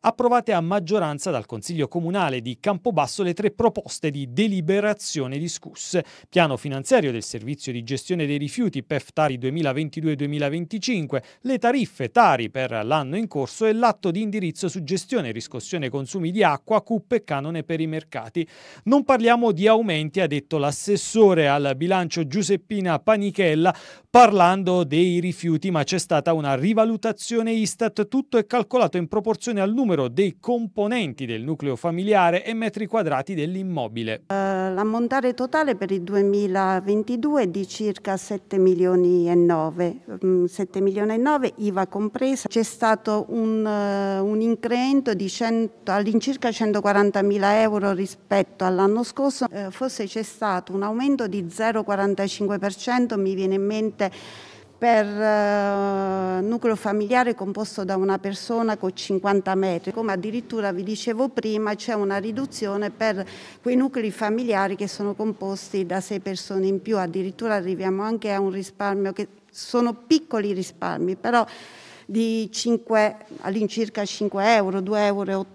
approvate a maggioranza dal Consiglio Comunale di Campobasso le tre proposte di deliberazione discusse. Piano finanziario del servizio di gestione dei rifiuti PEF Tari 2022-2025, le tariffe Tari per l'anno in corso e l'atto di indirizzo su gestione, riscossione e consumi di acqua, CUP e canone per i mercati. Non parliamo di aumenti, ha detto l'assessore al bilancio Giuseppina Panichella, parlando dei rifiuti, ma c'è stata una rivalutazione Istat, tutto è calcolato in proporzione al numero numero dei componenti del nucleo familiare e metri quadrati dell'immobile. Eh, l'ammontare totale per il 2022 è di circa 7 milioni e 9, 7 mm, milioni e 9 IVA compresa. C'è stato un, eh, un incremento di all'incirca 140 mila euro rispetto all'anno scorso, eh, forse c'è stato un aumento di 0,45%, mi viene in mente per eh, nucleo familiare composto da una persona con 50 metri. Come addirittura vi dicevo prima c'è una riduzione per quei nuclei familiari che sono composti da 6 persone in più, addirittura arriviamo anche a un risparmio che sono piccoli risparmi, però di 5, all'incirca 5 euro, 2,80 euro,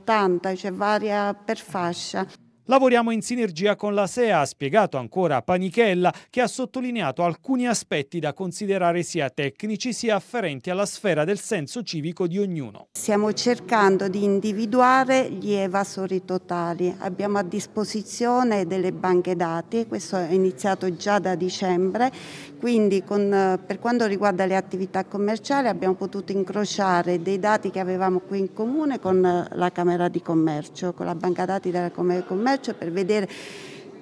cioè varia per fascia. Lavoriamo in sinergia con la SEA, ha spiegato ancora Panichella, che ha sottolineato alcuni aspetti da considerare sia tecnici sia afferenti alla sfera del senso civico di ognuno. Stiamo cercando di individuare gli evasori totali. Abbiamo a disposizione delle banche dati, questo è iniziato già da dicembre, quindi con, per quanto riguarda le attività commerciali abbiamo potuto incrociare dei dati che avevamo qui in comune con la Camera di Commercio, con la banca dati della Camera di Commercio faccia cioè per vedere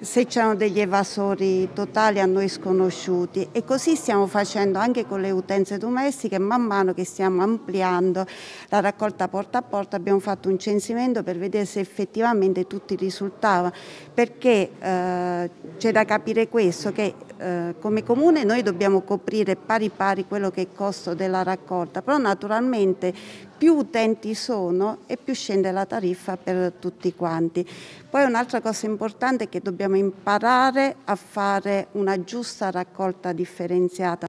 se c'erano degli evasori totali a noi sconosciuti e così stiamo facendo anche con le utenze domestiche man mano che stiamo ampliando la raccolta porta a porta abbiamo fatto un censimento per vedere se effettivamente tutti risultavano perché eh, c'è da capire questo che eh, come comune noi dobbiamo coprire pari pari quello che è il costo della raccolta però naturalmente più utenti sono e più scende la tariffa per tutti quanti poi un'altra cosa importante è che dobbiamo dobbiamo imparare a fare una giusta raccolta differenziata